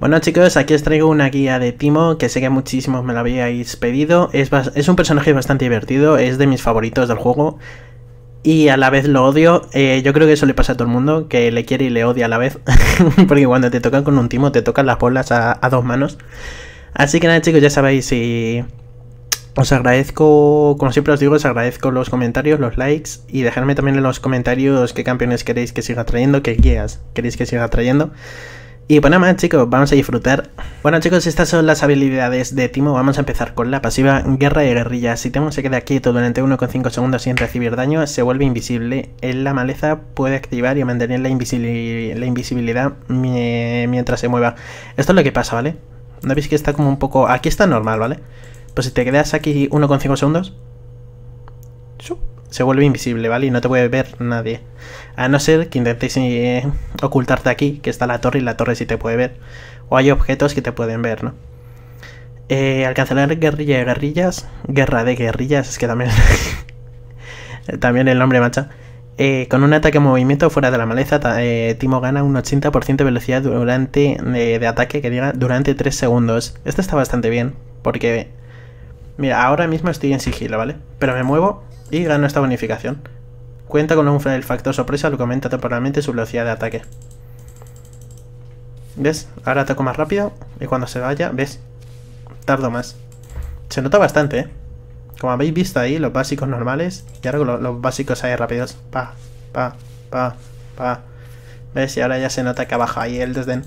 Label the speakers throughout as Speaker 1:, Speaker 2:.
Speaker 1: Bueno chicos, aquí os traigo una guía de Timo, que sé que muchísimos me la habéis pedido. Es, un personaje bastante divertido, es de mis favoritos del juego. Y a la vez lo odio. Eh, yo creo que eso le pasa a todo el mundo, que le quiere y le odia a la vez. Porque cuando te tocan con un Timo, te tocan las bolas a, dos manos. Así que nada chicos, ya sabéis Os agradezco, como siempre os digo, os agradezco los comentarios, los likes y dejadme también en los comentarios qué campeones queréis que siga trayendo, qué guías queréis que siga trayendo. Y bueno, más chicos, vamos a disfrutar. Bueno chicos, estas son las habilidades de Timo. Vamos a empezar con la pasiva Guerra de Guerrilla. Si Timo se queda quieto durante 1,5 segundos sin recibir daño, se vuelve invisible. En la maleza puede activar y mantener la, la invisibilidad mientras se mueva. Esto es lo que pasa, ¿vale? ¿No veis que está como un poco... Aquí está normal, ¿vale? Pues si te quedas aquí 1,5 segundos, se vuelve invisible, ¿vale? Y no te puede ver nadie. A no ser que intentéis eh, ocultarte aquí, que está la torre y la torre sí te puede ver. O hay objetos que te pueden ver, ¿no? Eh, al cancelar guerrilla de guerrillas, guerra de guerrillas, es que también, también el nombre mancha. Eh, con un ataque en movimiento fuera de la maleza, Timo gana un 80% de velocidad durante, de ataque que diga, durante 3 segundos. Esto está bastante bien, porque Mira, ahora mismo estoy en sigilo, ¿vale? Pero me muevo y gano esta bonificación. Cuenta con un el factor sorpresa, lo que aumenta temporalmente su velocidad de ataque. ¿Ves? Ahora ataco más rápido y cuando se vaya, ¿ves? Tardo más. Se nota bastante, ¿eh? Como habéis visto ahí, los básicos normales y ahora los, básicos ahí rápidos. Pa, pa, pa, pa. ¿Ves? Y ahora ya se nota que abajo ahí el desdén.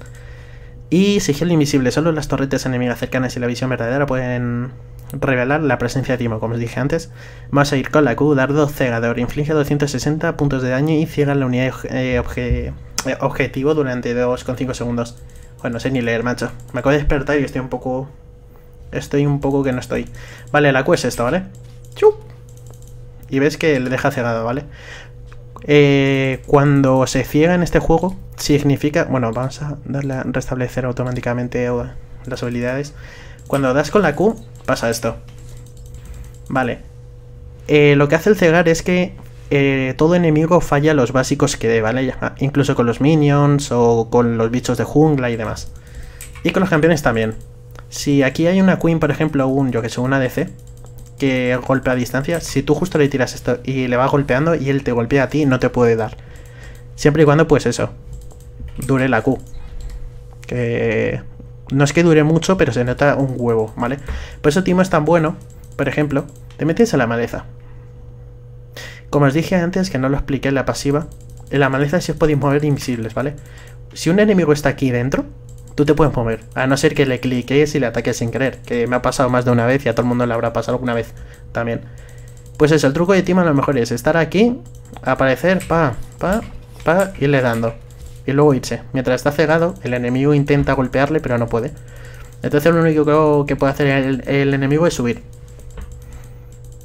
Speaker 1: Y sigilo invisible. Solo las torretas enemigas cercanas y la visión verdadera pueden revelar la presencia de Timo, como os dije antes. Vamos a ir con la Q, dar dardo cegador, inflige 260 puntos de daño y ciega la unidad eh, eh, objetivo durante 2,5 segundos. Bueno, no sé ni leer, macho. Me acabo de despertar y estoy un poco... Estoy un poco que no estoy. Vale, la Q es esta, ¿vale? Y ves que le deja cegado, ¿vale? Eh, cuando se ciega en este juego, significa... Bueno, vamos a darle a restablecer automáticamente las habilidades. Cuando das con la Q, pasa esto. Vale. Eh, lo que hace el cegar es que eh, todo enemigo falla los básicos que dé, ¿vale? incluso con los minions o con los bichos de jungla y demás. Y con los campeones también. Si aquí hay una queen, por ejemplo, un, yo que soy una DC, que golpea a distancia, si tú justo le tiras esto y le va golpeando y él te golpea a ti, no te puede dar. Siempre y cuando, pues eso, dure la Q. Que no es que dure mucho, pero se nota un huevo, ¿vale? Por eso Timo es tan bueno, por ejemplo, te metes a la maleza. Como os dije antes, que no lo expliqué en la pasiva, en la maleza sí os podéis mover invisibles, ¿vale? Si un enemigo está aquí dentro, tú te puedes mover, a no ser que le cliques y le ataques sin querer, que me ha pasado más de una vez y a todo el mundo le habrá pasado alguna vez también. Pues eso, el truco de Timo a lo mejor es estar aquí, aparecer, pa, pa, pa, irle dando y luego irse. Mientras está cegado, el enemigo intenta golpearle, pero no puede. Entonces lo único que puede hacer el, enemigo es subir.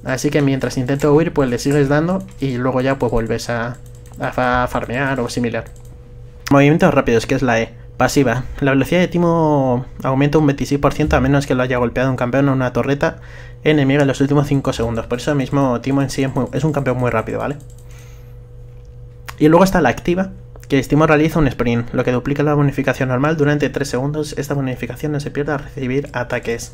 Speaker 1: Así que mientras intenta huir, pues le sigues dando y luego ya pues vuelves a, farmear o similar. Movimientos rápidos, que es la E. Pasiva. La velocidad de Timo aumenta un 26% a menos que lo haya golpeado un campeón o una torreta enemiga en los últimos 5 segundos. Por eso mismo Timo en sí es un campeón muy rápido, ¿vale? Y luego está la activa, que estimo realiza un sprint, lo que duplica la bonificación normal durante 3 segundos. Esta bonificación no se pierde al recibir ataques.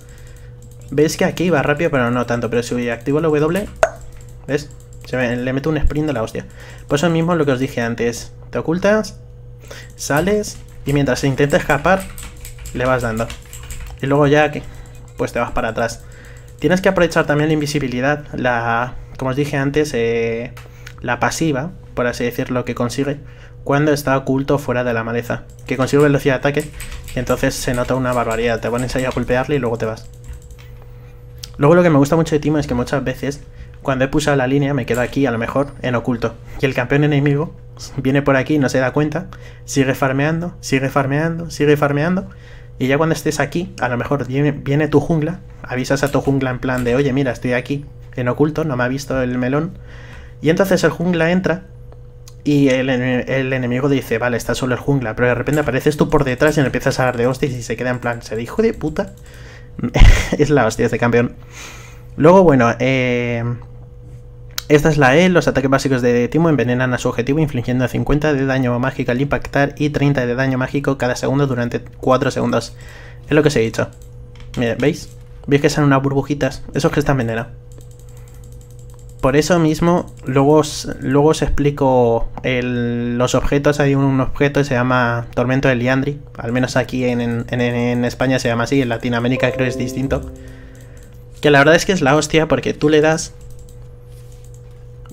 Speaker 1: Veis que aquí va rápido, pero no tanto. Pero si activo la W, ¿ves? Se le meto un sprint de la hostia. Pues eso mismo lo que os dije antes. Te ocultas, sales y mientras se intenta escapar, le vas dando. Y luego ya que pues te vas para atrás. Tienes que aprovechar también la invisibilidad, la, como os dije antes, eh, la pasiva, por así decirlo, que consigue cuando está oculto fuera de la maleza, que consigue velocidad de ataque y entonces se nota una barbaridad, te pones ahí a golpearle y luego te vas. Luego lo que me gusta mucho de Timo es que muchas veces cuando he pulsado la línea me quedo aquí a lo mejor en oculto y el campeón enemigo viene por aquí, no se da cuenta, sigue farmeando, sigue farmeando, sigue farmeando y ya cuando estés aquí, a lo mejor viene tu jungla, avisas a tu jungla en plan de oye mira estoy aquí en oculto, no me ha visto el melón y entonces el jungla entra y el, enemigo dice, vale, está solo el jungla, pero de repente apareces tú por detrás y empiezas a dar de hostias y se queda en plan, se hijo de puta. es la hostia de campeón. Luego, bueno, eh, esta es la E, los ataques básicos de Timo envenenan a su objetivo infligiendo 50 de daño mágico al impactar y 30 de daño mágico cada segundo durante 4 segundos. Es lo que os he dicho. ¿veis? ¿Veis que son unas burbujitas? Eso es que están envenenados por eso mismo, luego os, luego explico los objetos. Hay un, objeto que se llama Tormento de Liandri. Al menos aquí en, España se llama así, en Latinoamérica creo es distinto. Que la verdad es que es la hostia porque tú le das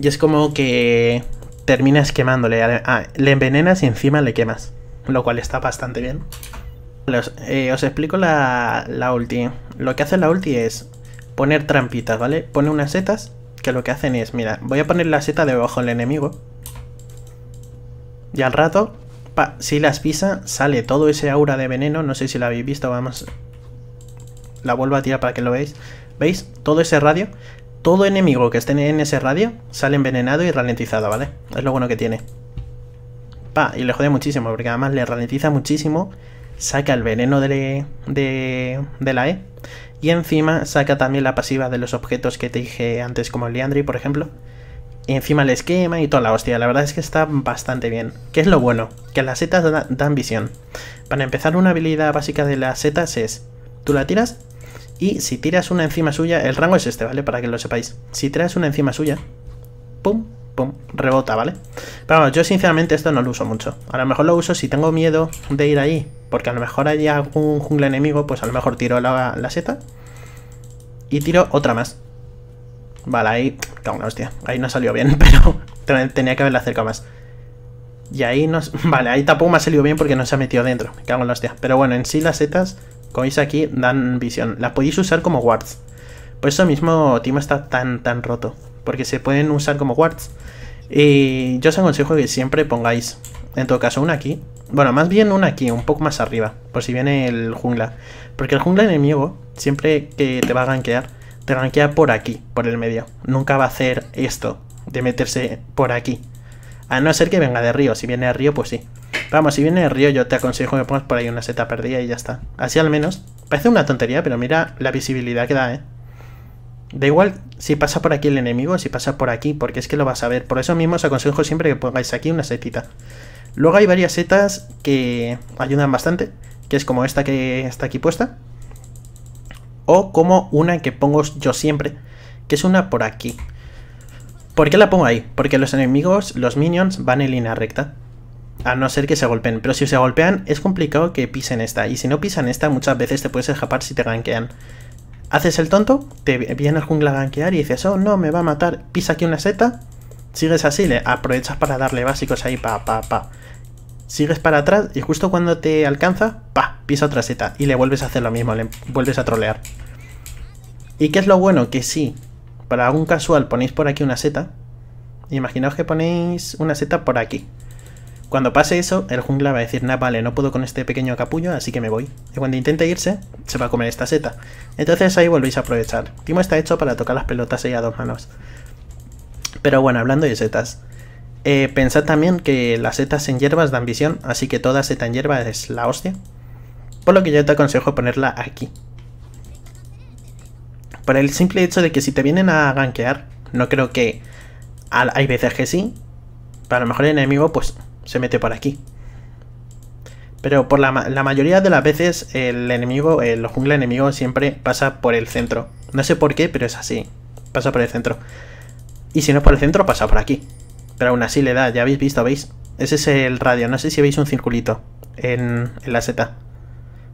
Speaker 1: y es como que terminas quemándole. le envenenas y encima le quemas. Lo cual está bastante bien. Os, eh, os explico la, la ulti. Lo que hace la ulti es poner trampitas, ¿vale? Pone unas setas que lo que hacen es, mira, voy a poner la seta debajo del enemigo. Y al rato, pa, si las pisa, sale todo ese aura de veneno. No sé si la habéis visto, vamos. La vuelvo a tirar para que lo veáis. ¿Veis? Todo ese radio. Todo enemigo que esté en ese radio sale envenenado y ralentizado, ¿vale? Es lo bueno que tiene. Pa, y le jode muchísimo, porque además le ralentiza muchísimo. Saca el veneno de, de, de la E. Y encima saca también la pasiva de los objetos que te dije antes, como el Leandri, por ejemplo. Y encima el esquema y toda la hostia. La verdad es que está bastante bien. ¿Qué es lo bueno? Que las setas dan visión. Para empezar, una habilidad básica de las setas es... Tú la tiras y si tiras una encima suya... El rango es este, ¿vale? Para que lo sepáis. Si tiras una encima suya... ¡Pum! rebota, ¿vale? Pero bueno, yo sinceramente esto no lo uso mucho. A lo mejor lo uso si tengo miedo de ir ahí, porque a lo mejor hay algún jungle enemigo, pues a lo mejor tiro la, seta y tiro otra más. Vale, ahí... Cago en hostia. Ahí no salió bien, pero tenía que haberla acercado más. Y ahí no... Vale, ahí tampoco me ha salido bien porque no se ha metido dentro. cago en la hostia. Pero bueno, en sí las setas, como veis aquí, dan visión. Las podéis usar como wards. Por eso mismo Timo está tan, tan roto porque se pueden usar como wards. Y yo os aconsejo que siempre pongáis, en todo caso, una aquí. Bueno, más bien una aquí, un poco más arriba, por si viene el jungla. Porque el jungla enemigo, siempre que te va a gankear, te ganquea por aquí, por el medio. Nunca va a hacer esto, de meterse por aquí. A no ser que venga de río, si viene de río, pues sí. Vamos, si viene de río, yo te aconsejo que pongas por ahí una seta perdida y ya está. Así al menos. Parece una tontería, pero mira la visibilidad que da, ¿eh? Da igual si pasa por aquí el enemigo, si pasa por aquí, porque es que lo vas a ver. Por eso mismo os aconsejo siempre que pongáis aquí una setita. Luego hay varias setas que ayudan bastante, que es como esta que está aquí puesta. O como una que pongo yo siempre, que es una por aquí. ¿Por qué la pongo ahí? Porque los enemigos, los minions, van en línea recta. A no ser que se golpeen. Pero si se golpean, es complicado que pisen esta. Y si no pisan esta, muchas veces te puedes escapar si te gankean. Haces el tonto, te viene el jungla a y dices, oh no, me va a matar, pisa aquí una seta, sigues así, le aprovechas para darle básicos ahí, pa, pa, pa. Sigues para atrás y justo cuando te alcanza, pa, pisa otra seta y le vuelves a hacer lo mismo, le vuelves a trolear. ¿Y qué es lo bueno? Que si, para algún casual ponéis por aquí una seta, imaginaos que ponéis una seta por aquí, cuando pase eso, el jungla va a decir, nah, vale, no puedo con este pequeño capullo, así que me voy. Y cuando intente irse, se va a comer esta seta. Entonces ahí volvéis a aprovechar. Timo está hecho para tocar las pelotas ahí a dos manos. Pero bueno, hablando de setas. Eh, pensad también que las setas en hierbas dan visión, así que toda seta en hierba es la hostia. Por lo que yo te aconsejo ponerla aquí. Por el simple hecho de que si te vienen a gankear, no creo que... Hay veces que sí, Para lo mejor el enemigo pues se mete por aquí. Pero por la, mayoría de las veces el enemigo, el eh, jungla enemigo siempre pasa por el centro. No sé por qué, pero es así. Pasa por el centro. Y si no es por el centro, pasa por aquí. Pero aún así le da, ya habéis visto, ¿veis? Ese es el radio, no sé si veis un circulito en, la seta.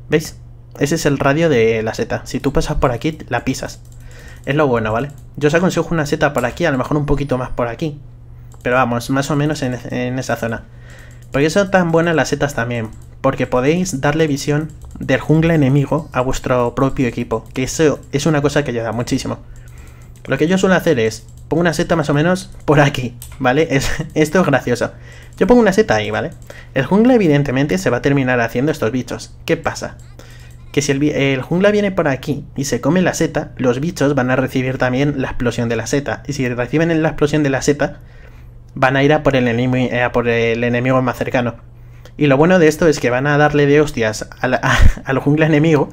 Speaker 1: ¿Veis? Ese es el radio de la seta. Si tú pasas por aquí, la pisas. Es lo bueno, ¿vale? Yo os aconsejo una seta por aquí, a lo mejor un poquito más por aquí. Pero vamos, más o menos en esa zona. Por eso son tan buenas las setas también, porque podéis darle visión del jungla enemigo a vuestro propio equipo, que eso es una cosa que ayuda muchísimo. Lo que yo suelo hacer es, pongo una seta más o menos por aquí, ¿vale? Es, esto es gracioso. Yo pongo una seta ahí, ¿vale? El jungla evidentemente se va a terminar haciendo estos bichos. ¿Qué pasa? Que si el, el, jungla viene por aquí y se come la seta, los bichos van a recibir también la explosión de la seta. Y si reciben la explosión de la seta, van a ir a por el, eh, por el enemigo más cercano. Y lo bueno de esto es que van a darle de hostias al, a, jungla enemigo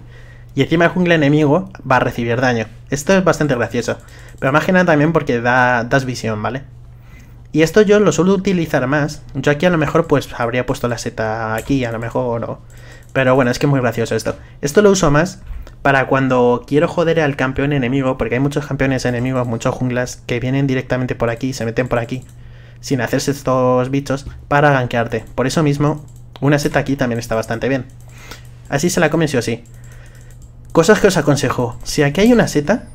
Speaker 1: y encima el jungla enemigo va a recibir daño. Esto es bastante gracioso, pero más que nada también porque da, das visión, ¿vale? Y esto yo lo suelo utilizar más. Yo aquí a lo mejor pues habría puesto la seta aquí, a lo mejor no. Pero bueno, es que es muy gracioso esto. Esto lo uso más para cuando quiero joder al campeón enemigo, porque hay muchos campeones enemigos, muchos junglas que vienen directamente por aquí, se meten por aquí sin hacerse estos bichos para ganquearte. Por eso mismo, una seta aquí también está bastante bien. Así se la comen sí o sí. Cosas que os aconsejo. Si aquí hay una seta,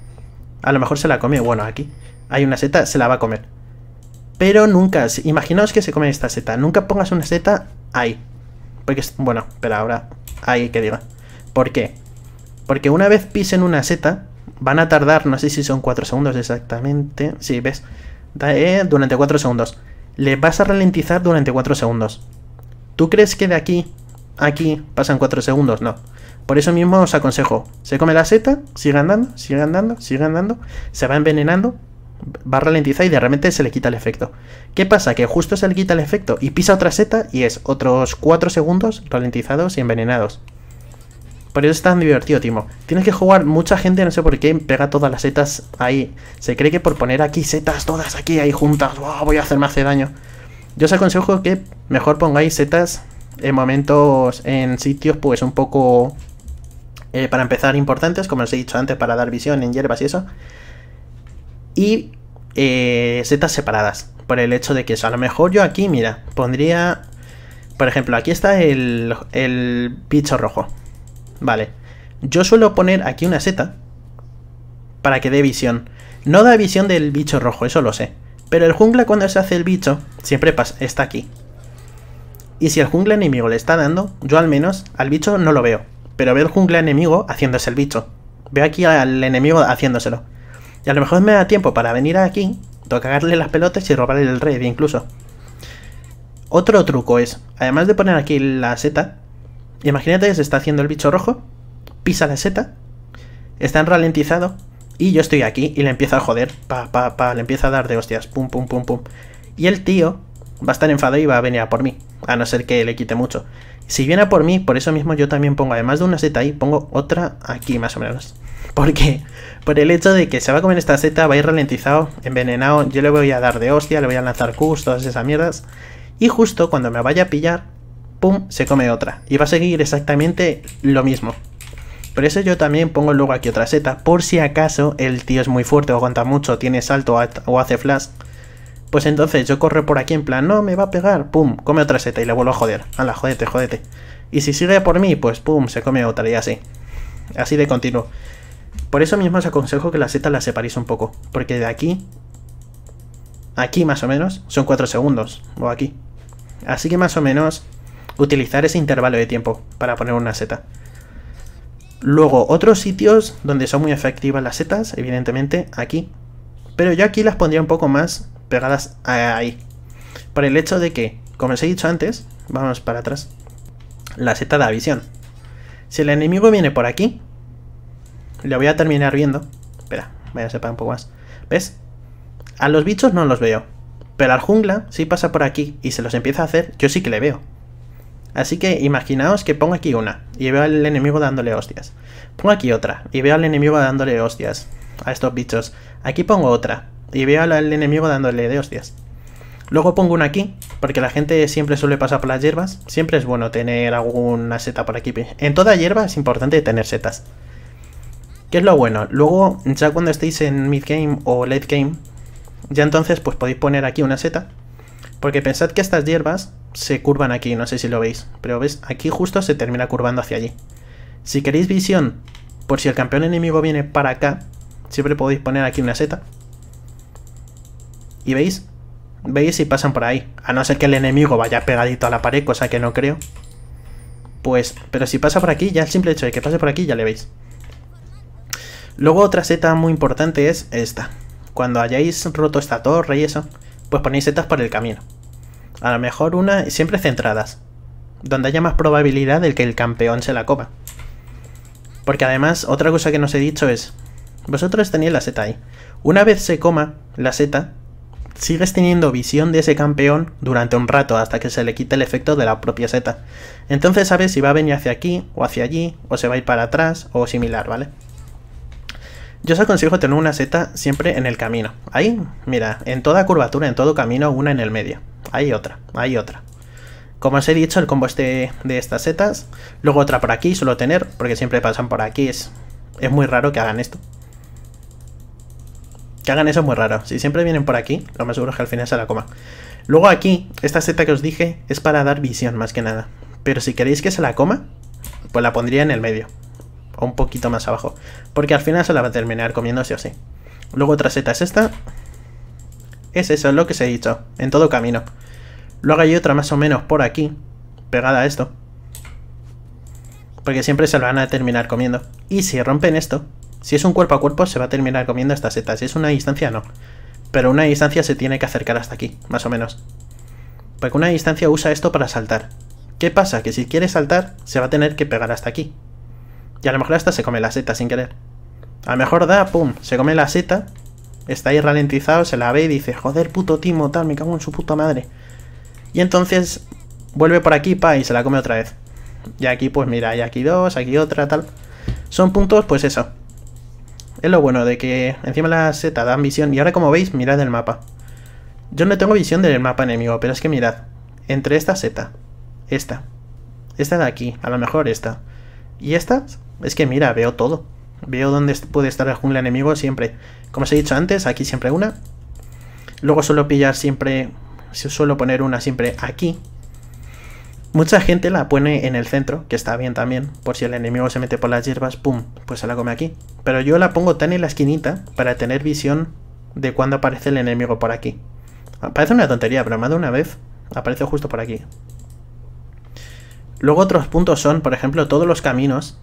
Speaker 1: a lo mejor se la come. Bueno, aquí hay una seta, se la va a comer. Pero nunca, imaginaos que se come esta seta. Nunca pongas una seta ahí. Porque, bueno, pero ahora ahí que diga. ¿Por qué? Porque una vez pisen una seta, van a tardar, no sé si son 4 segundos exactamente. Sí, ves, eh, durante 4 segundos. Le vas a ralentizar durante 4 segundos. ¿Tú crees que de aquí a aquí pasan 4 segundos? No. Por eso mismo os aconsejo, se come la seta, sigue andando, sigue andando, sigue andando, se va envenenando, va a ralentizar y de repente se le quita el efecto. ¿Qué pasa? Que justo se le quita el efecto y pisa otra seta y es otros 4 segundos ralentizados y envenenados. Por eso es tan divertido, Timo. Tienes que jugar. Mucha gente, no sé por qué, pega todas las setas ahí. Se cree que por poner aquí setas todas aquí, ahí juntas, voy a hacerme hace daño. Yo os aconsejo que mejor pongáis setas en momentos, en sitios pues un poco, eh, para empezar, importantes, como os he dicho antes, para dar visión en hierbas y eso. Y eh, setas separadas, por el hecho de que eso, a lo mejor yo aquí, mira, pondría, por ejemplo, aquí está el, el bicho rojo. Vale. Yo suelo poner aquí una seta para que dé visión. No da visión del bicho rojo, eso lo sé. Pero el jungla cuando se hace el bicho siempre está aquí. Y si el jungla enemigo le está dando, yo al menos al bicho no lo veo. Pero veo el jungla enemigo haciéndose el bicho. Veo aquí al enemigo haciéndoselo. Y a lo mejor me da tiempo para venir aquí, tocarle las pelotas y robarle el red incluso. Otro truco es, además de poner aquí la seta, Imagínate que se está haciendo el bicho rojo, pisa la seta, está en ralentizado y yo estoy aquí y le empiezo a joder, pa, pa, pa, le empieza a dar de hostias, pum, pum, pum, pum. Y el tío va a estar enfadado y va a venir a por mí, a no ser que le quite mucho. Si viene a por mí, por eso mismo yo también pongo, además de una seta ahí, pongo otra aquí más o menos. Porque por el hecho de que se va a comer esta seta, va a ir ralentizado, envenenado, yo le voy a dar de hostia, le voy a lanzar cus todas esas mierdas. Y justo cuando me vaya a pillar, pum, se come otra. Y va a seguir exactamente lo mismo. Por eso yo también pongo luego aquí otra seta, por si acaso el tío es muy fuerte o aguanta mucho, tiene salto o hace flash. Pues entonces yo corro por aquí en plan, no, me va a pegar, pum, come otra seta y la vuelvo a joder. Hala, jodete, jodete. Y si sigue por mí, pues pum, se come otra y así. Así de continuo. Por eso mismo os aconsejo que la seta La separéis un poco, porque de aquí, aquí más o menos, son 4 segundos, o aquí. Así que más o menos utilizar ese intervalo de tiempo para poner una seta. Luego, otros sitios donde son muy efectivas las setas, evidentemente, aquí. Pero yo aquí las pondría un poco más pegadas ahí. Por el hecho de que, como os he dicho antes, vamos para atrás, la seta da visión. Si el enemigo viene por aquí, le voy a terminar viendo. Espera, voy a separar un poco más. ¿Ves? A los bichos no los veo. Pero al jungla, si pasa por aquí y se los empieza a hacer, yo sí que le veo. Así que imaginaos que pongo aquí una y veo al enemigo dándole hostias. Pongo aquí otra y veo al enemigo dándole hostias a estos bichos. Aquí pongo otra y veo al enemigo dándole de hostias. Luego pongo una aquí, porque la gente siempre suele pasar por las hierbas. Siempre es bueno tener alguna seta por aquí. En toda hierba es importante tener setas. ¿Qué es lo bueno? Luego, ya cuando estéis en mid game o late game, ya entonces pues podéis poner aquí una seta porque pensad que estas hierbas se curvan aquí, no sé si lo veis, pero ves, aquí justo se termina curvando hacia allí. Si queréis visión, por si el campeón enemigo viene para acá, siempre podéis poner aquí una seta. ¿Y veis? Veis si pasan por ahí. A no ser que el enemigo vaya pegadito a la pared, cosa que no creo. Pues, pero si pasa por aquí, ya el simple hecho de que pase por aquí ya le veis. Luego otra seta muy importante es esta. Cuando hayáis roto esta torre y eso, pues ponéis setas por el camino. A lo mejor una siempre centradas, donde haya más probabilidad de que el campeón se la coma. Porque además, otra cosa que nos he dicho es, vosotros tenéis la seta ahí. Una vez se coma la seta, sigues teniendo visión de ese campeón durante un rato hasta que se le quite el efecto de la propia seta. Entonces sabes si va a venir hacia aquí o hacia allí, o se va a ir para atrás, o similar, ¿vale? Yo os aconsejo tener una seta siempre en el camino. Ahí, mira, en toda curvatura, en todo camino, una en el medio. Hay otra, hay otra. Como os he dicho, el combo este de estas setas. Luego otra por aquí, suelo tener, porque siempre pasan por aquí. Es, es muy raro que hagan esto. Que hagan eso es muy raro. Si siempre vienen por aquí, lo más seguro es que al final se la coma. Luego aquí, esta seta que os dije, es para dar visión más que nada. Pero si queréis que se la coma, pues la pondría en el medio un poquito más abajo, porque al final se la va a terminar comiendo sí o sí. Luego otra seta es esta. Es eso, es lo que os he dicho, en todo camino. Luego hay otra más o menos por aquí, pegada a esto. Porque siempre se la van a terminar comiendo. Y si rompen esto, si es un cuerpo a cuerpo, se va a terminar comiendo esta seta. Si es una distancia, no. Pero una distancia se tiene que acercar hasta aquí, más o menos. Porque una distancia usa esto para saltar. ¿Qué pasa? Que si quiere saltar, se va a tener que pegar hasta aquí. Y a lo mejor esta se come la seta sin querer. A lo mejor da, pum, se come la seta. Está ahí ralentizado, se la ve y dice, joder, puto Timo, tal, me cago en su puta madre. Y entonces vuelve por aquí, pa, y se la come otra vez. Y aquí, pues mira, y aquí dos, aquí otra, tal. Son puntos, pues eso. Es lo bueno de que encima la seta dan visión. Y ahora como veis, mirad el mapa. Yo no tengo visión del mapa enemigo, pero es que mirad. Entre esta seta esta. Esta de aquí, a lo mejor esta. ¿Y estas? Es que mira, veo todo. Veo dónde puede estar el enemigo siempre. Como os he dicho antes, aquí siempre una. Luego suelo pillar siempre... Suelo poner una siempre aquí. Mucha gente la pone en el centro, que está bien también. Por si el enemigo se mete por las hierbas, ¡pum! Pues se la come aquí. Pero yo la pongo tan en la esquinita para tener visión de cuando aparece el enemigo por aquí. Parece una tontería, pero de una vez Aparece justo por aquí. Luego otros puntos son, por ejemplo, todos los caminos.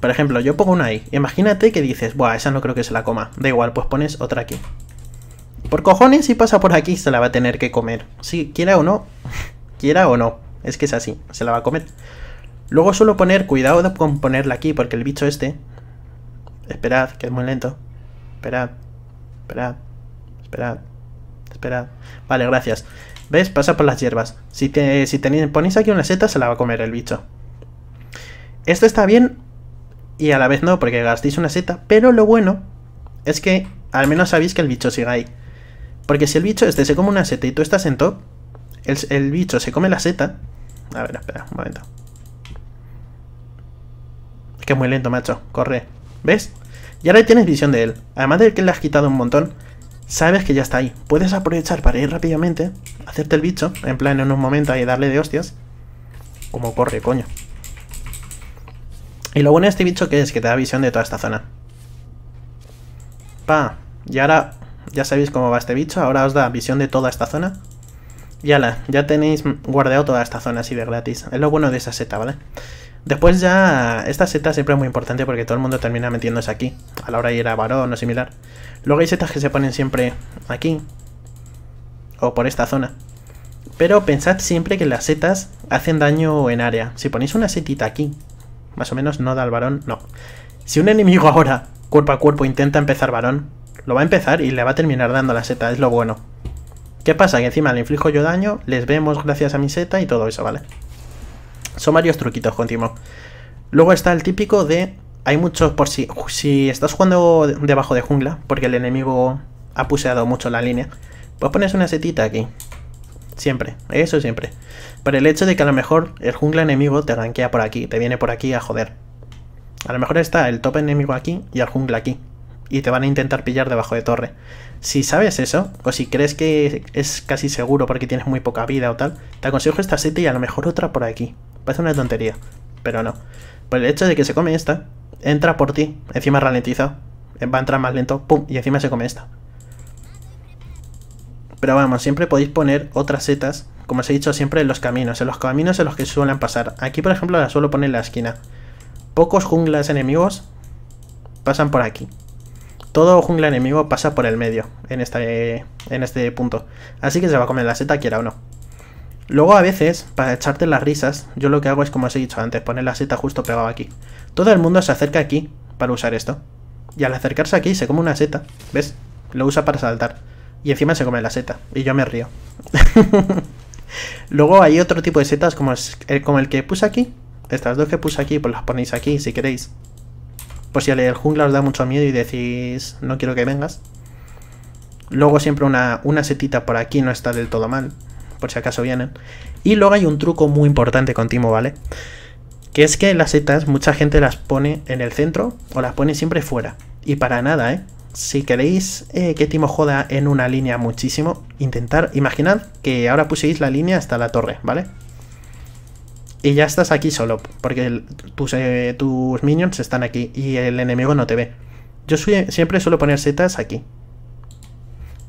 Speaker 1: Por ejemplo, yo pongo una ahí. Imagínate que dices, buah, esa no creo que se la coma. Da igual, pues pones otra aquí. Por cojones, si pasa por aquí, se la va a tener que comer. Si quiera o no, quiera o no. Es que es así, se la va a comer. Luego suelo poner, cuidado con ponerla aquí, porque el bicho este... Esperad, que es muy lento. Esperad, esperad, esperad, esperad. Vale, gracias. ¿Ves? Pasa por las hierbas. Si, si te ponéis aquí una seta, se la va a comer el bicho. Esto está bien y a la vez no, porque gastéis una seta. Pero lo bueno es que al menos sabéis que el bicho sigue ahí. Porque si el bicho este se come una seta y tú estás en top, el, el bicho se come la seta. A ver, espera, un momento. Es que es muy lento, macho. Corre. ¿Ves? Y ahora tienes visión de él. Además de que le has quitado un montón, sabes que ya está ahí. Puedes aprovechar para ir rápidamente, hacerte el bicho, en plan en un momento y darle de hostias. Como corre, coño. Y lo bueno de este bicho que es que te da visión de toda esta zona. Pa, y ahora ya sabéis cómo va este bicho, ahora os da visión de toda esta zona. Y ala, ya tenéis guardado toda esta zona así de gratis. Es lo bueno de esa seta, ¿vale? Después ya, esta seta siempre es muy importante porque todo el mundo termina metiéndose aquí, a la hora de ir a varón o similar. Luego hay setas que se ponen siempre aquí, o por esta zona. Pero pensad siempre que las setas hacen daño en área. Si ponéis una setita aquí, más o menos no da al varón, no. Si un enemigo ahora, cuerpo a cuerpo, intenta empezar varón, lo va a empezar y le va a terminar dando la seta, es lo bueno. ¿Qué pasa? Que encima le inflijo yo daño, les vemos gracias a mi seta y todo eso, ¿vale? Son varios truquitos continuo. Luego está el típico de... Hay muchos por si... Si estás jugando debajo de jungla, porque el enemigo ha puseado mucho la línea, pues pones una setita aquí. Siempre, eso siempre. Por el hecho de que a lo mejor el jungla enemigo te ranquea por aquí, te viene por aquí a joder. A lo mejor está el top enemigo aquí y el jungla aquí. Y te van a intentar pillar debajo de torre. Si sabes eso, o si crees que es casi seguro porque tienes muy poca vida o tal, te aconsejo esta seta y a lo mejor otra por aquí. Parece una tontería, pero no. Pues el hecho de que se come esta, entra por ti, encima ralentiza va a entrar más lento, pum, y encima se come esta. Pero vamos, siempre podéis poner otras setas, como os he dicho siempre, en los caminos, en los caminos en los que suelen pasar. Aquí, por ejemplo, la suelo poner en la esquina. Pocos junglas enemigos pasan por aquí. Todo jungla enemigo pasa por el medio en este, en este punto. Así que se va a comer la seta, quiera o no. Luego a veces, para echarte las risas, yo lo que hago es como os he dicho antes, poner la seta justo pegado aquí. Todo el mundo se acerca aquí para usar esto. Y al acercarse aquí se come una seta, ¿ves? Lo usa para saltar. Y encima se come la seta. Y yo me río. Luego hay otro tipo de setas como, eh, como el que puse aquí. Estas dos que puse aquí, pues las ponéis aquí si queréis. Pues si al leer jungla os da mucho miedo y decís, no quiero que vengas. Luego siempre una, una setita por aquí no está del todo mal por si acaso vienen. Y luego hay un truco muy importante con Timo, ¿vale? Que es que las setas mucha gente las pone en el centro o las pone siempre fuera. Y para nada, ¿eh? Si queréis eh, que Timo joda en una línea muchísimo, intentar, imaginad que ahora puséis la línea hasta la torre, ¿vale? Y ya estás aquí solo, porque eh, tus, minions están aquí y el enemigo no te ve. Yo siempre suelo poner setas aquí,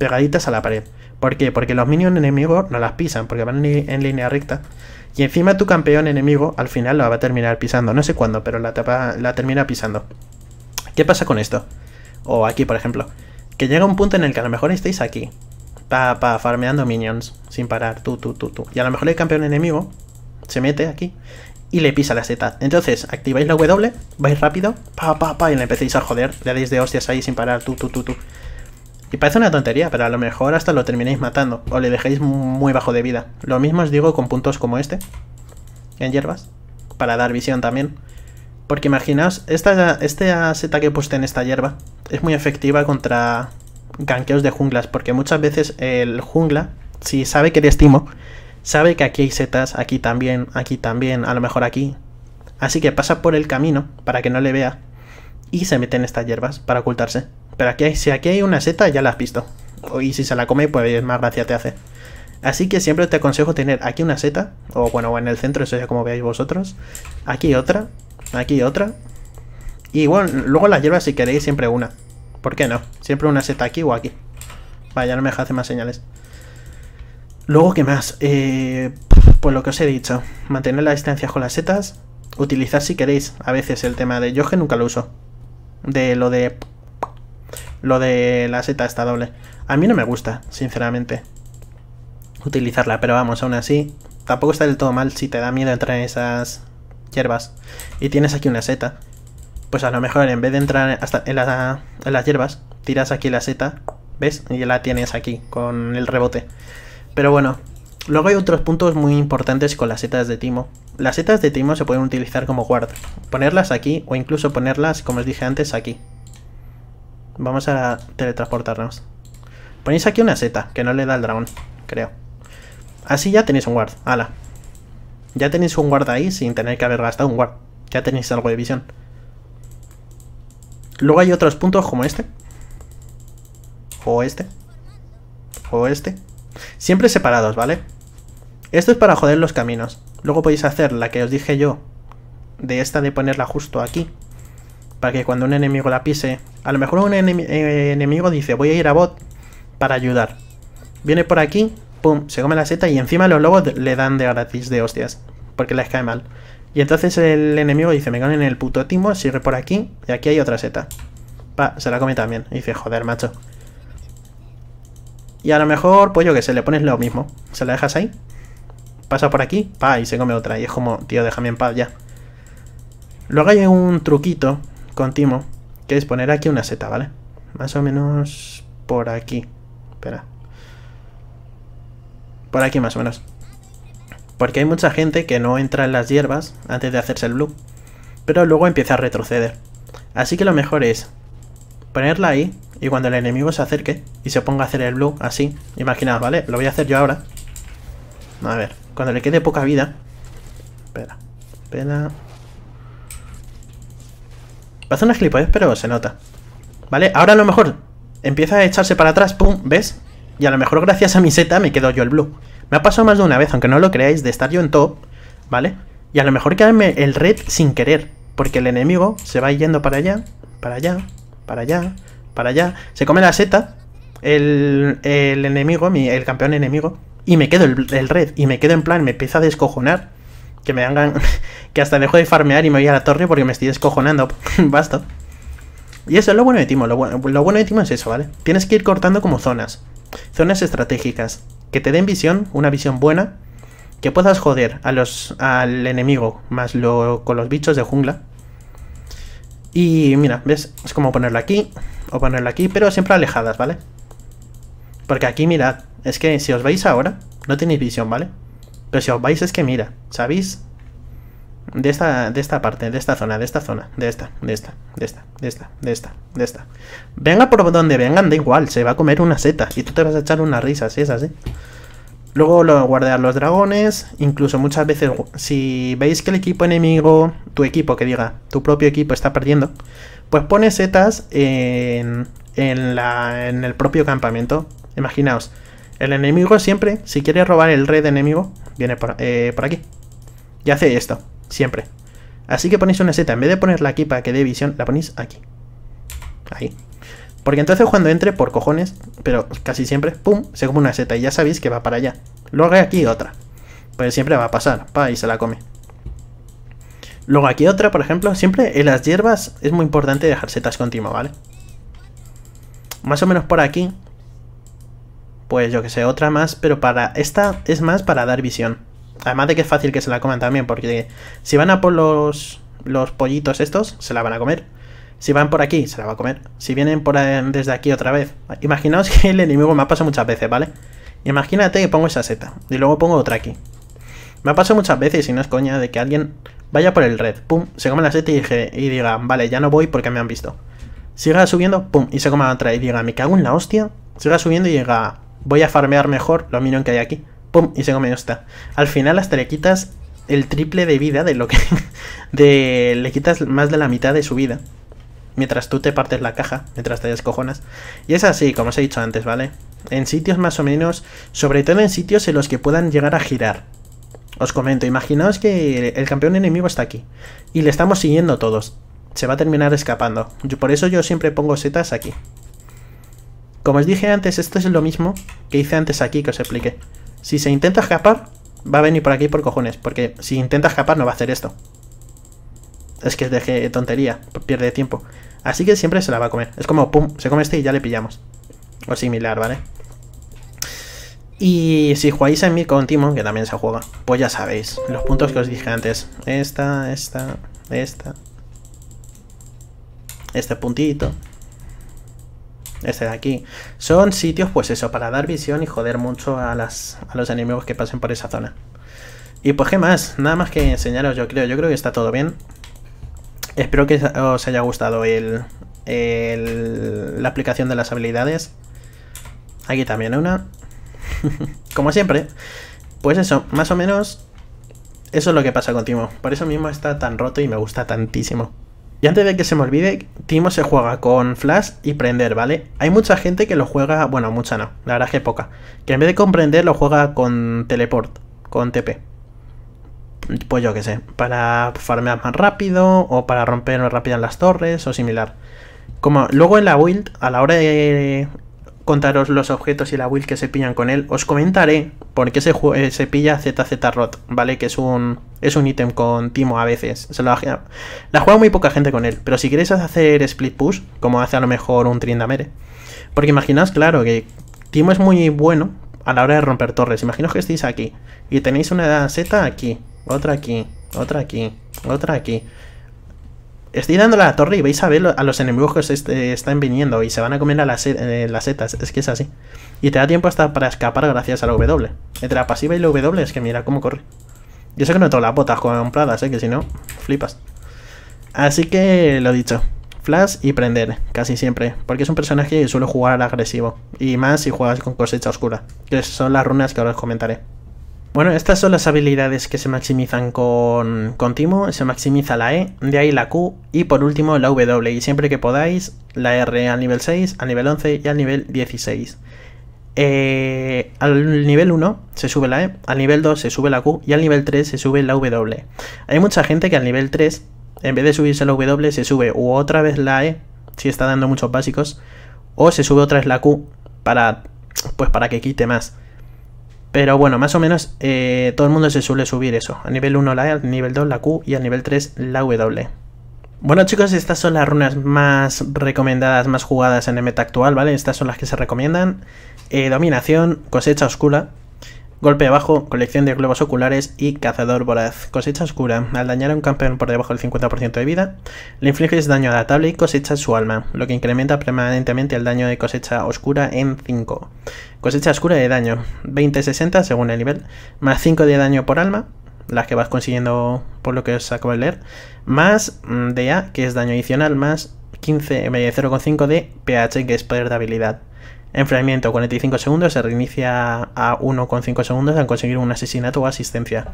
Speaker 1: pegaditas a la pared. ¿Por qué? Porque los minions enemigos no las pisan, porque van en línea recta. Y encima tu campeón enemigo al final lo va a terminar pisando. No sé cuándo, pero la, la termina pisando. ¿Qué pasa con esto? O aquí, por ejemplo. Que llega un punto en el que a lo mejor estáis aquí. Pa, pa, farmeando minions. Sin parar. Tú, tú, tú, tú. Y a lo mejor el campeón enemigo se mete aquí. Y le pisa la Z. Entonces, activáis la W, vais rápido, pa, pa, pa, y le empecéis a joder. Le dais de hostias ahí sin parar, tú, tú, tú, tú. Y parece una tontería, pero a lo mejor hasta lo terminéis matando o le dejéis muy bajo de vida. Lo mismo os digo con puntos como este, en hierbas, para dar visión también. Porque imaginaos, esta, esta seta que he puesto en esta hierba es muy efectiva contra ganqueos de junglas, porque muchas veces el jungla, si sabe que le estimo, sabe que aquí hay setas, aquí también, aquí también, a lo mejor aquí. Así que pasa por el camino para que no le vea y se mete en estas hierbas para ocultarse. Pero aquí hay, si aquí hay una seta, ya la has visto. Y si se la come, pues más gracia te hace. Así que siempre te aconsejo tener aquí una seta, o bueno, en el centro, eso ya como veáis vosotros. Aquí otra, aquí otra. Y bueno, luego las hierbas si queréis siempre una. ¿Por qué no? Siempre una seta aquí o aquí. Vaya, no me hace más señales. Luego, ¿qué más? Eh, pues lo que os he dicho. Mantener la distancia con las setas. Utilizar si queréis. A veces el tema de Yoge nunca lo uso. De lo de lo de la seta está doble. A mí no me gusta, sinceramente, utilizarla, pero vamos, aún así, tampoco está del todo mal si te da miedo entrar en esas hierbas y tienes aquí una seta. Pues a lo mejor en vez de entrar hasta en, en las hierbas, tiras aquí la seta, ¿ves? Y la tienes aquí con el rebote. Pero bueno, luego hay otros puntos muy importantes con las setas de timo. Las setas de timo se pueden utilizar como guard, ponerlas aquí o incluso ponerlas, como os dije antes, aquí. Vamos a teletransportarnos. Ponéis aquí una seta, que no le da el dragón, creo. Así ya tenéis un guard, ala. Ya tenéis un guard ahí sin tener que haber gastado un guard. Ya tenéis algo de visión. Luego hay otros puntos como este. O este. O este. Siempre separados, ¿vale? Esto es para joder los caminos. Luego podéis hacer la que os dije yo. De esta de ponerla justo aquí para que cuando un enemigo la pise, a lo mejor un eh, enemigo dice voy a ir a bot para ayudar. Viene por aquí, pum, se come la seta y encima los lobos le dan de gratis de hostias, porque les cae mal. Y entonces el enemigo dice, me caen en el puto timo, sigue por aquí y aquí hay otra seta. Pa, se la come también. Y dice, joder, macho. Y a lo mejor, pues yo que sé, le pones lo mismo. Se la dejas ahí. Pasa por aquí, pa, y se come otra. Y es como, tío, déjame en paz ya. Luego hay un truquito continuo, que es poner aquí una seta, ¿vale? Más o menos por aquí. Espera. Por aquí más o menos. Porque hay mucha gente que no entra en las hierbas antes de hacerse el blue. Pero luego empieza a retroceder. Así que lo mejor es ponerla ahí y cuando el enemigo se acerque y se ponga a hacer el blue así. Imaginaos, ¿vale? Lo voy a hacer yo ahora. A ver, cuando le quede poca vida. Espera, espera, hace una gilipollez, pero se nota. ¿Vale? Ahora a lo mejor empieza a echarse para atrás, pum, ¿ves? Y a lo mejor gracias a mi seta me quedo yo el blue. Me ha pasado más de una vez, aunque no lo creáis, de estar yo en top, ¿vale? Y a lo mejor quedarme el red sin querer, porque el enemigo se va yendo para allá, para allá, para allá, para allá. Se come la seta, el, el enemigo, el campeón enemigo, y me quedo el, el red, y me quedo en plan, me empieza a descojonar que me hagan. que hasta dejo de farmear y me voy a la torre porque me estoy descojonando. Basta. Y eso es lo bueno de Timo. Lo bueno, de Timo es eso, ¿vale? Tienes que ir cortando como zonas. Zonas estratégicas. Que te den visión, una visión buena. Que puedas joder a los, al enemigo, más lo, con los bichos de jungla. Y mira, ¿ves? Es como ponerlo aquí o ponerlo aquí, pero siempre alejadas, ¿vale? Porque aquí, mirad, es que si os veis ahora, no tenéis visión, ¿vale? Pero si os vais es que mira, ¿sabéis? De esta, de esta parte, de esta zona, de esta zona, de esta, de esta, de esta, de esta, de esta, de esta. Venga por donde vengan, da igual, se va a comer una seta y tú te vas a echar una risa, si es así. Luego lo guardar los dragones, incluso muchas veces si veis que el equipo enemigo, tu equipo que diga, tu propio equipo está perdiendo, pues pone setas en, en el propio campamento. Imaginaos, el enemigo siempre, si quiere robar el red enemigo, viene eh, por, aquí. Y hace esto, siempre. Así que ponéis una seta, en vez de ponerla aquí para que dé visión, la ponéis aquí. Ahí. Porque entonces cuando entre, por cojones, pero casi siempre, pum, se come una seta y ya sabéis que va para allá. Luego aquí otra. Pues siempre va a pasar, pa, y se la come. Luego aquí otra, por ejemplo, siempre en las hierbas es muy importante dejar setas continuas, ¿vale? Más o menos por aquí pues yo que sé, otra más, pero para esta es más para dar visión. Además de que es fácil que se la coman también, porque si van a por los, los pollitos estos, se la van a comer. Si van por aquí, se la va a comer. Si vienen por desde aquí otra vez. Imaginaos que el enemigo me ha pasado muchas veces, ¿vale? Imagínate que pongo esa seta y luego pongo otra aquí. Me ha pasado muchas veces, y no es coña, de que alguien vaya por el red, pum, se come la seta y, diga, vale, ya no voy porque me han visto. Siga subiendo, pum, y se coma otra y diga, me cago en la hostia. Siga subiendo y llega voy a farmear mejor lo minion que hay aquí. ¡Pum! Y se come esta. Al final hasta le quitas el triple de vida de lo que... de, le quitas más de la mitad de su vida. Mientras tú te partes la caja, mientras te descojonas. Y es así, como os he dicho antes, ¿vale? En sitios más o menos, sobre todo en sitios en los que puedan llegar a girar. Os comento, imaginaos que el campeón enemigo está aquí. Y le estamos siguiendo todos. Se va a terminar escapando. por eso yo siempre pongo setas aquí. Como os dije antes, esto es lo mismo que hice antes aquí, que os expliqué. Si se intenta escapar, va a venir por aquí por cojones, porque si intenta escapar no va a hacer esto. Es que es de tontería, pierde tiempo. Así que siempre se la va a comer. Es como, pum, se come este y ya le pillamos. O similar, ¿vale? Y si jugáis en mi con Timon, que también se juega, pues ya sabéis, los puntos que os dije antes. Esta, esta, esta. Este puntito, este de aquí. Son sitios, pues eso, para dar visión y joder mucho a, las, a los enemigos que pasen por esa zona. Y pues, ¿qué más? Nada más que enseñaros, yo creo. Yo creo que está todo bien. Espero que os haya gustado el, la aplicación de las habilidades. Aquí también una. Como siempre. Pues eso, más o menos... Eso es lo que pasa Timo. Por eso mismo está tan roto y me gusta tantísimo. Y antes de que se me olvide, Timo se juega con Flash y Prender, ¿vale? Hay mucha gente que lo juega, bueno, mucha no, la verdad es que poca, que en vez de comprender lo juega con Teleport, con TP. Pues yo qué sé, para farmear más rápido o para romper más rápido las torres o similar. Como luego en la build, a la hora de contaros los objetos y la build que se pillan con él. Os comentaré por qué se, eh, se pilla ZZ Rot, ¿vale? Que es un es un ítem con Timo a veces. Se lo la juega muy poca gente con él, pero si queréis hacer split push, como hace a lo mejor un Trindamere. Porque imaginaos, claro, que Timo es muy bueno a la hora de romper torres. Imaginaos que estáis aquí y tenéis una Z aquí, otra aquí, otra aquí, otra aquí. Estoy dando la torre y vais a ver a los enemigos que este, están viniendo y se van a comer a eh, las, setas. Es que es así. Y te da tiempo hasta para escapar gracias a la W. Entre la pasiva y la W es que mira cómo corre. Yo sé que no tengo las botas compradas, ¿eh? que si no, flipas. Así que lo dicho. Flash y prender, casi siempre. Porque es un personaje que suele jugar agresivo. Y más si juegas con cosecha oscura. Que son las runas que ahora os comentaré. Bueno, estas son las habilidades que se maximizan con, Timo. Se maximiza la E, de ahí la Q y por último la W. Y siempre que podáis, la R al nivel 6, al nivel 11 y al nivel 16. Eh, al nivel 1 se sube la E, al nivel 2 se sube la Q y al nivel 3 se sube la W. Hay mucha gente que al nivel 3, en vez de subirse la W, se sube u otra vez la E, si está dando muchos básicos, o se sube otra vez la Q para, pues para que quite más. Pero bueno, más o menos eh, todo el mundo se suele subir eso. A nivel 1 la E, a nivel 2 la Q y a nivel 3 la W. Bueno chicos, estas son las runas más recomendadas, más jugadas en el meta actual, ¿vale? Estas son las que se recomiendan. Eh, dominación, cosecha oscura, Golpe abajo, colección de globos oculares y cazador voraz. Cosecha oscura. Al dañar a un campeón por debajo del 50% de vida, le infliges daño a la tabla y cosecha su alma, lo que incrementa permanentemente el daño de cosecha oscura en 5. Cosecha oscura de daño, 20-60 según el nivel, más 5 de daño por alma, las que vas consiguiendo por lo que os acabo de leer, más mm, DA, que es daño adicional, más 15, 0,5 de PH, que es poder de habilidad. Enfriamiento, 45 segundos, se reinicia a 1,5 segundos al conseguir un asesinato o asistencia.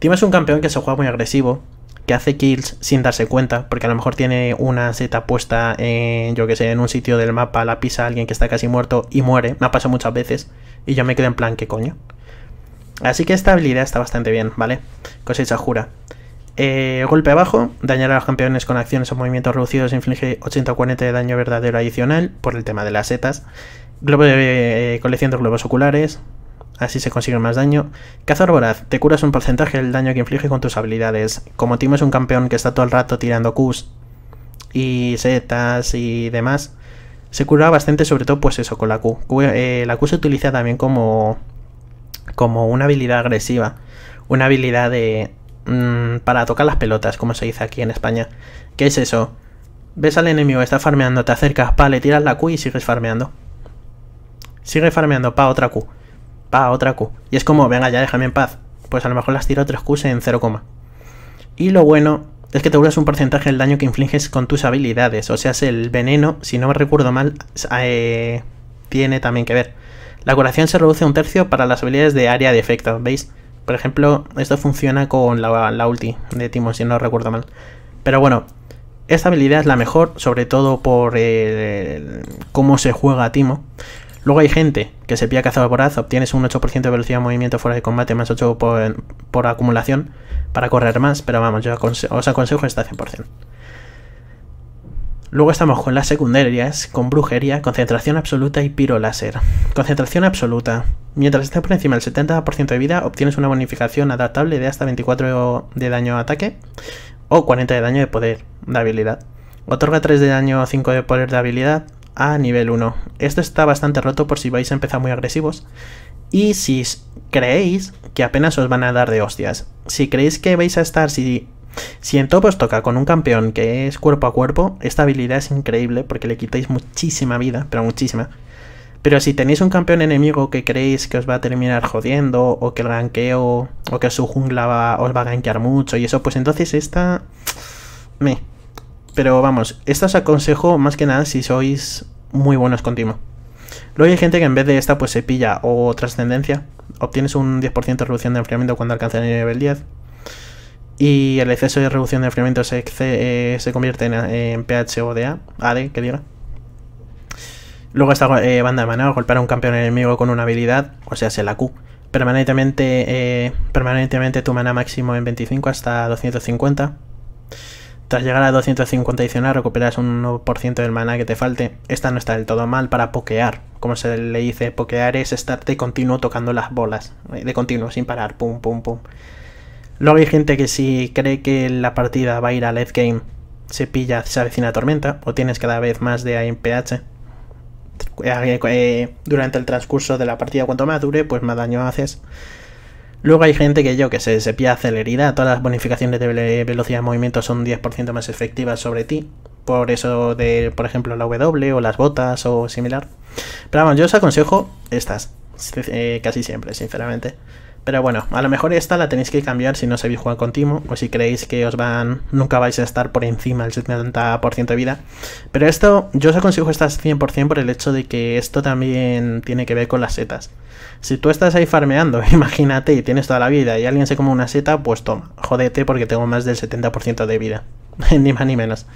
Speaker 1: Timo es un campeón que se juega muy agresivo, que hace kills sin darse cuenta, porque a lo mejor tiene una seta puesta en, yo que sé, en un sitio del mapa, la pisa alguien que está casi muerto y muere. Me ha pasado muchas veces y yo me quedo en plan, ¿qué coño? Así que esta habilidad está bastante bien, ¿vale? Cosecha jura. Eh, golpe abajo, dañar a los campeones con acciones o movimientos reducidos inflige 80 40 de daño verdadero adicional por el tema de las setas. Globo de eh, colección de globos oculares. Así se consigue más daño. Cazador voraz. Te curas un porcentaje del daño que inflige con tus habilidades. Como Timo es un campeón que está todo el rato tirando Qs y setas y demás, se cura bastante, sobre todo, pues eso, con la Q. Eh, la Q se utiliza también como, como una habilidad agresiva. Una habilidad de, mm, para tocar las pelotas, como se dice aquí en España. ¿Qué es eso? Ves al enemigo, está farmeando, te acercas, vale le tiras la Q y sigues farmeando. Sigue farmeando, pa, otra Q. Pa, otra Q. Y es como, venga, ya déjame en paz. Pues a lo mejor las tiro 3 Qs en 0, y lo bueno es que te duras un porcentaje del daño que infliges con tus habilidades. O sea, es el veneno, si no me recuerdo mal, ah, eh, tiene también que ver. La curación se reduce a un tercio para las habilidades de área de efecto, ¿veis? Por ejemplo, esto funciona con la, ulti de Timo si no recuerdo mal. Pero bueno, esta habilidad es la mejor, sobre todo por eh, cómo se juega Timo. Luego hay gente que se pilla por voraz, obtienes un 8% de velocidad de movimiento fuera de combate más 8 por, acumulación para correr más, pero vamos, yo os aconsejo esta 100%. Luego estamos con las secundarias, con brujería, concentración absoluta y piro láser. Concentración absoluta. Mientras estés por encima del 70% de vida, obtienes una bonificación adaptable de hasta 24 de daño ataque o 40 de daño de poder de habilidad. Otorga 3 de daño o 5 de poder de habilidad a nivel 1. Esto está bastante roto por si vais a empezar muy agresivos. Y si creéis que apenas os van a dar de hostias. Si creéis que vais a estar, si, si en todo os toca con un campeón que es cuerpo a cuerpo, esta habilidad es increíble porque le quitáis muchísima vida, pero muchísima. Pero si tenéis un campeón enemigo que creéis que os va a terminar jodiendo, o que el rankeo o que su jungla os va a ganquear mucho y eso, pues entonces esta... Me, pero vamos, esto os aconsejo más que nada si sois muy buenos con Luego hay gente que en vez de esta pues se pilla o trascendencia. Obtienes un 10% de reducción de enfriamiento cuando alcanzas el nivel 10. Y el exceso de reducción de enfriamiento se, se eh, convierte en, PH eh, o DA, AD, que diga. Luego esta eh, banda de maná, golpear a un campeón enemigo con una habilidad, o sea, se la Q. Permanentemente, permanentemente tu maná máximo en 25 hasta 250. Tras llegar a 250 adicional recuperas un 1% del mana que te falte. Esta no está del todo mal para pokear. Como se le dice, pokear es estar de continuo tocando las bolas. Eh, de continuo, sin parar. Pum, pum, pum. Luego hay gente que si cree que la partida va a ir al endgame, game, se pilla, se avecina tormenta, o tienes cada vez más de AMPH. Eh, durante el transcurso de la partida, cuanto más dure, pues más daño haces. Luego hay gente que yo que se, se pilla todas las bonificaciones de velocidad de movimiento son 10% más efectivas sobre ti, por eso de, por ejemplo, la W o las botas o similar. Pero vamos, yo os aconsejo estas, eh, casi siempre, sinceramente. Pero bueno, a lo mejor esta la tenéis que cambiar si no sabéis jugar con o si creéis que os van nunca vais a estar por encima del 70% de vida. Pero esto, yo os aconsejo estas 100% por el hecho de que esto también tiene que ver con las setas. Si tú estás ahí farmeando, imagínate, y tienes toda la vida y alguien se come una seta, pues toma, jodete porque tengo más del 70% de vida. ni más ni menos.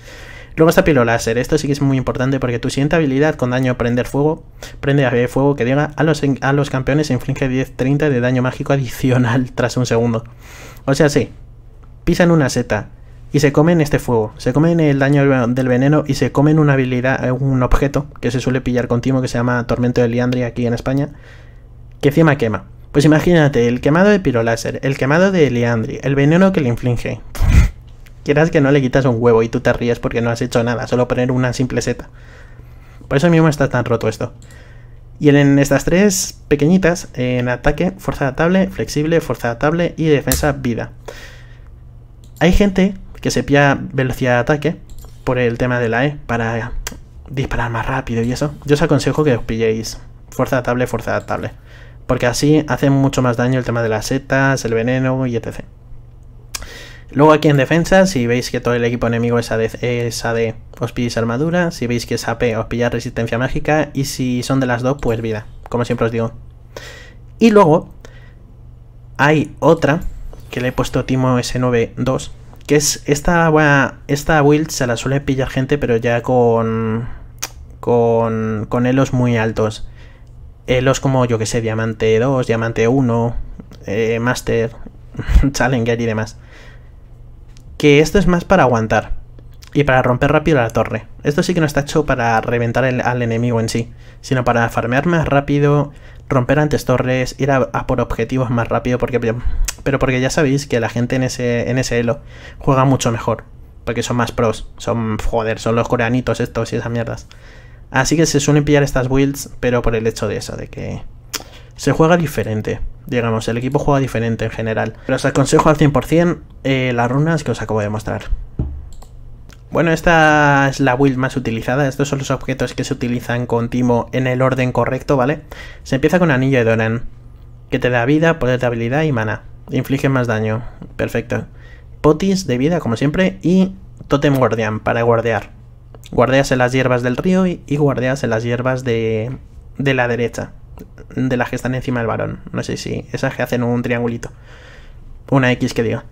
Speaker 1: Luego está Piro Láser, esto sí que es muy importante porque tu siguiente habilidad con daño prender fuego, prende a fuego que llega a los, a los campeones e inflige 10-30 de daño mágico adicional tras un segundo. O sea, sí, pisan una seta y se comen este fuego, se comen el daño del veneno y se comen una habilidad, eh, un objeto que se suele pillar continuo que se llama Tormento de Liandri aquí en España, que encima quema. Pues imagínate, el quemado de Láser, el quemado de Liandri, el veneno que le inflige. Quieras que no le quitas un huevo y tú te ríes porque no has hecho nada, solo poner una simple seta. Por eso mismo está tan roto esto. Y en estas tres pequeñitas, en ataque, fuerza adaptable, flexible, fuerza adaptable y defensa vida. Hay gente que se pilla velocidad de ataque por el tema de la E para disparar más rápido y eso. Yo os aconsejo que os pilléis fuerza adaptable, fuerza adaptable. Porque así hace mucho más daño el tema de las setas, el veneno y etc. Luego aquí en defensa, si veis que todo el equipo enemigo es AD, os pilláis armadura, si veis que es AP os pilláis resistencia mágica y si son de las dos pues vida, como siempre os digo. Y luego hay otra que le he puesto Timo S9-2, que es esta, buena, esta build se la suele pillar gente pero ya con, con, con elos muy altos. Elos como yo que sé, diamante 2, diamante 1, eh, master, challenger y demás. Que esto es más para aguantar. Y para romper rápido la torre. Esto sí que no está hecho para reventar al enemigo en sí, sino para farmear más rápido, romper antes torres, ir a, por objetivos más rápido, porque, pero porque ya sabéis que la gente en ese, en ese elo juega mucho mejor, porque son más pros, son, joder, son los coreanitos estos y esas mierdas. Así que se suelen pillar estas builds, pero por el hecho de eso, de que se juega diferente. Digamos, el equipo juega diferente en general. Pero os aconsejo al 100% eh, las runas que os acabo de mostrar. Bueno, esta es la build más utilizada. Estos son los objetos que se utilizan con Timo en el orden correcto, ¿vale? Se empieza con Anillo de Doran, que te da vida, poder de habilidad y mana. Inflige más daño. Perfecto. Potis de vida, como siempre, y Totem Guardian para guardear. Guardeas en las hierbas del río y, y en las hierbas de, de la derecha de las que están encima del varón. No sé si esas que hacen un triangulito. Una X que diga.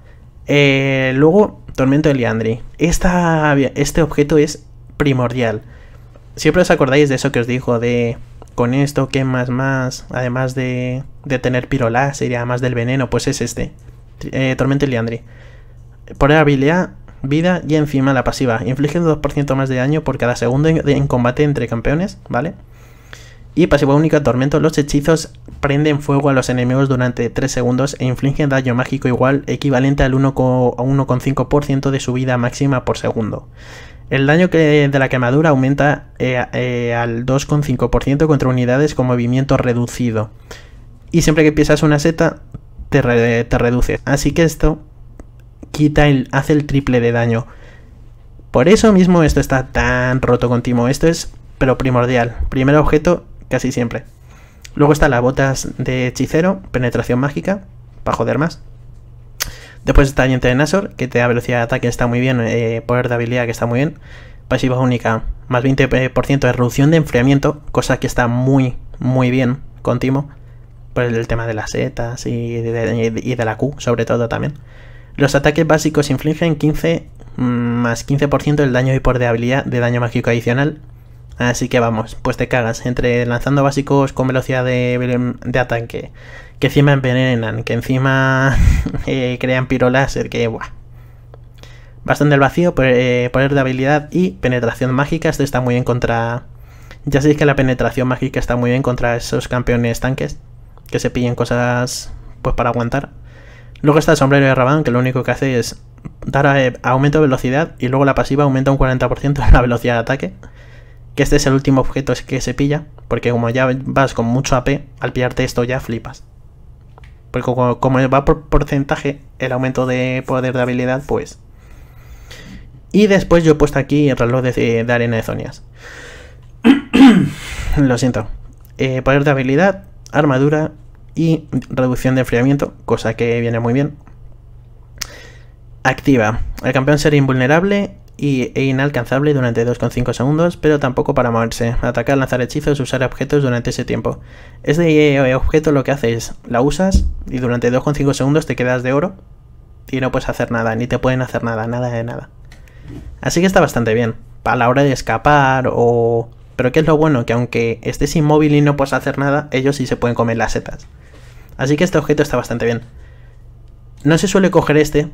Speaker 1: Eh, luego, Tormento de Liandri. este objeto es primordial. Siempre os acordáis de eso que os dijo de... Con esto, ¿qué más más? Además de, de tener pirolá, y más del veneno, pues es este. Eh, Tormento de Liandri. Por habilidad, vida y encima la pasiva. Inflige un 2% más de daño por cada segundo en, combate entre campeones, ¿vale? vale y pasivo único tormento, los hechizos prenden fuego a los enemigos durante 3 segundos e infligen daño mágico igual equivalente al 1,5% de su vida máxima por segundo. El daño que de la quemadura aumenta eh, eh, al 2,5% contra unidades con movimiento reducido. Y siempre que piensas una seta, te, reduce. Así que esto quita el, hace el triple de daño. Por eso mismo esto está tan roto con Esto es, pero primordial. Primer objeto casi siempre. Luego está las botas de hechicero, penetración mágica, para joder más. Después está el de Nasor, que te da velocidad de ataque, está muy bien, eh, poder de habilidad, que está muy bien. Pasiva única, más 20% de reducción de enfriamiento, cosa que está muy, muy bien con Por el tema de las setas y de, y de la Q, sobre todo también. Los ataques básicos infligen 15 mm, más 15% del daño y por de habilidad de daño mágico adicional. Así que vamos, pues te cagas. Entre lanzando básicos con velocidad de, de ataque, que encima envenenan, que encima eh, crean piroláser, que buah. bastante el vacío, pues, eh, poder de habilidad y penetración mágica. Esto está muy bien contra. Ya sabéis que la penetración mágica está muy bien contra esos campeones tanques que se pillen cosas pues para aguantar. Luego está el sombrero de rabán que lo único que hace es dar eh, aumento de velocidad y luego la pasiva aumenta un 40% en la velocidad de ataque que este es el último objeto que se pilla, porque como ya vas con mucho AP, al pillarte esto ya flipas. Porque como, va por porcentaje, el aumento de poder de habilidad, pues... Y después yo he puesto aquí el reloj de, arena de zonias. Lo siento. Eh, poder de habilidad, armadura y reducción de enfriamiento, cosa que viene muy bien. Activa. El campeón será invulnerable y, e inalcanzable durante 2,5 segundos, pero tampoco para moverse, atacar, lanzar hechizos, usar objetos durante ese tiempo. Este objeto lo que hace es, la usas y durante 2,5 segundos te quedas de oro y no puedes hacer nada, ni te pueden hacer nada, nada de nada. Así que está bastante bien, a la hora de escapar o... Pero ¿qué es lo bueno? Que aunque estés inmóvil y no puedes hacer nada, ellos sí se pueden comer las setas. Así que este objeto está bastante bien. No se suele coger este,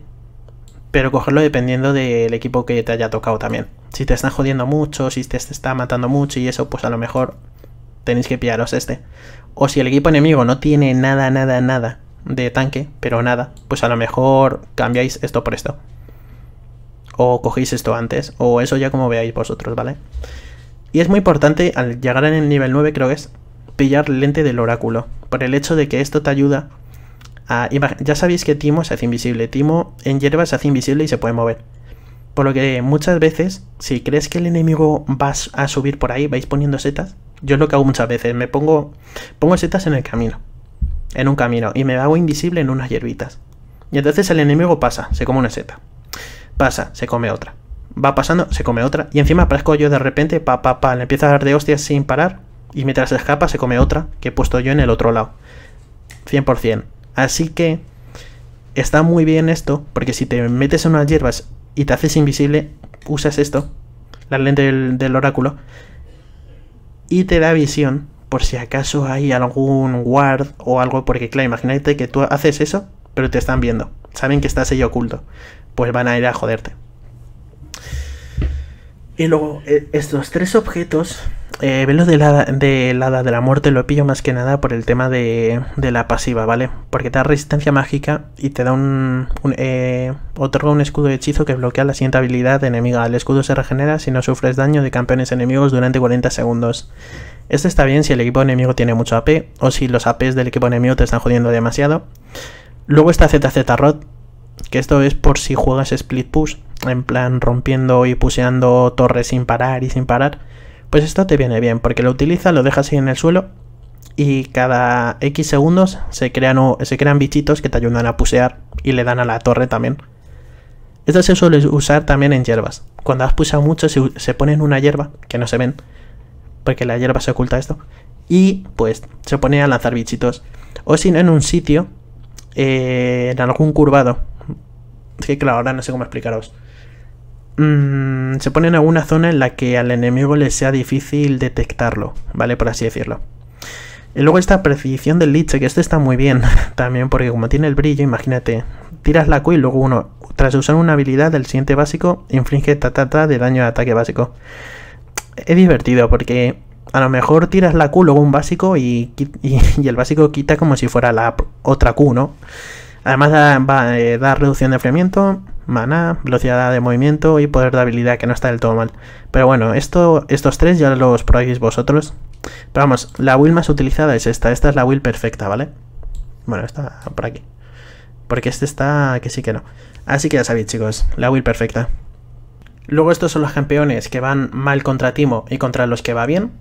Speaker 1: pero cogerlo dependiendo del equipo que te haya tocado también. Si te están jodiendo mucho, si te está matando mucho y eso, pues a lo mejor tenéis que pillaros este. O si el equipo enemigo no tiene nada, nada, nada de tanque, pero nada, pues a lo mejor cambiáis esto por esto. O cogéis esto antes, o eso ya como veáis vosotros, ¿vale? Y es muy importante, al llegar en el nivel 9 creo que es, pillar lente del oráculo, por el hecho de que esto te ayuda ya sabéis que Timo se hace invisible. Timo en hierba se hace invisible y se puede mover. Por lo que muchas veces, si crees que el enemigo va a subir por ahí, vais poniendo setas. Yo lo que hago muchas veces, me pongo, pongo setas en el camino. En un camino. Y me hago invisible en unas hierbitas. Y entonces el enemigo pasa, se come una seta. Pasa, se come otra. Va pasando, se come otra. Y encima aparezco yo de repente, pa, pa, pa, le empieza a dar de hostias sin parar. Y mientras escapa, se come otra que he puesto yo en el otro lado. 100%. Así que está muy bien esto, porque si te metes en unas hierbas y te haces invisible, usas esto, la lente del, oráculo, y te da visión por si acaso hay algún guard o algo, porque claro, imagínate que tú haces eso, pero te están viendo, saben que estás ahí oculto, pues van a ir a joderte. Y luego, eh, estos tres objetos eh, de la la de la muerte lo pillo más que nada por el tema de, la pasiva, ¿vale? Porque te da resistencia mágica y te da un... Eh, otorga un escudo de hechizo que bloquea la siguiente habilidad enemiga. El escudo se regenera si no sufres daño de campeones enemigos durante 40 segundos. Esto está bien si el equipo enemigo tiene mucho AP o si los APs del equipo enemigo te están jodiendo demasiado. Luego está ZZ Rod, que esto es por si juegas split push, en plan rompiendo y puseando torres sin parar y sin parar pues esto te viene bien porque lo utilizas, lo dejas ahí en el suelo y cada X segundos se crean, se crean bichitos que te ayudan a pusear y le dan a la torre también. Esto se suele usar también en hierbas. Cuando has puseado mucho se, pone en una hierba, que no se ven, porque la hierba se oculta esto, y pues se pone a lanzar bichitos. O si no en un sitio, eh, en algún curvado. Es que claro, ahora no sé cómo explicaros. Mm, se pone en alguna zona en la que al enemigo le sea difícil detectarlo, ¿vale? Por así decirlo. Y luego esta precisión del Lich que este está muy bien también, porque como tiene el brillo, imagínate, tiras la Q y luego uno, tras usar una habilidad del siguiente básico, inflige ta ta ta de daño de ataque básico. Es divertido porque a lo mejor tiras la Q, luego un básico y, el básico quita como si fuera la otra Q, ¿no? Además va, a eh, da reducción de enfriamiento, Mana, velocidad de movimiento y poder de habilidad, que no está del todo mal. Pero bueno, esto, estos tres ya los probáis vosotros. Pero vamos, la will más utilizada es esta. Esta es la will perfecta, ¿vale? Bueno, está por aquí. Porque este está que sí que no. Así que ya sabéis, chicos, la will perfecta. Luego estos son los campeones que van mal contra Timo y contra los que va bien.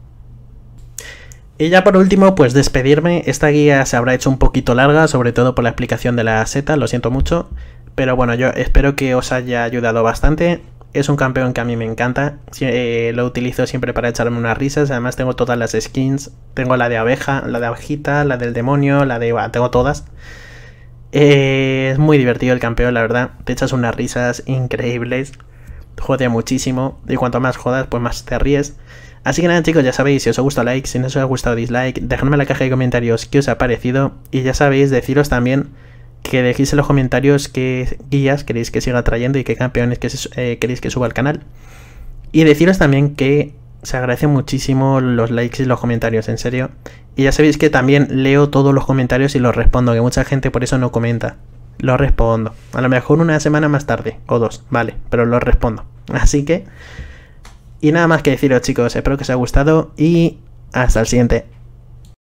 Speaker 1: Y ya por último, pues despedirme. Esta guía se habrá hecho un poquito larga, sobre todo por la explicación de la seta, lo siento mucho. Pero bueno, yo espero que os haya ayudado bastante. Es un campeón que a mí me encanta. Eh, lo utilizo siempre para echarme unas risas. Además tengo todas las skins. Tengo la de abeja, la de abejita, la del demonio, la de... tengo todas. Eh, es muy divertido el campeón, la verdad. Te echas unas risas increíbles. Jode muchísimo. Y cuanto más jodas, pues más te ríes. Así que nada chicos, ya sabéis, si os ha gustado like, si no os ha gustado dislike, dejadme en la caja de comentarios qué os ha parecido y ya sabéis, deciros también que dejéis en los comentarios qué guías queréis que siga trayendo y qué campeones que eh, queréis que suba al canal. Y deciros también que se agradecen muchísimo los likes y los comentarios, en serio. Y ya sabéis que también leo todos los comentarios y los respondo, que mucha gente por eso no comenta. Los respondo. A lo mejor una semana más tarde, o dos, vale, pero los respondo. Así que y nada más que deciros chicos, espero que os haya gustado y hasta el siguiente.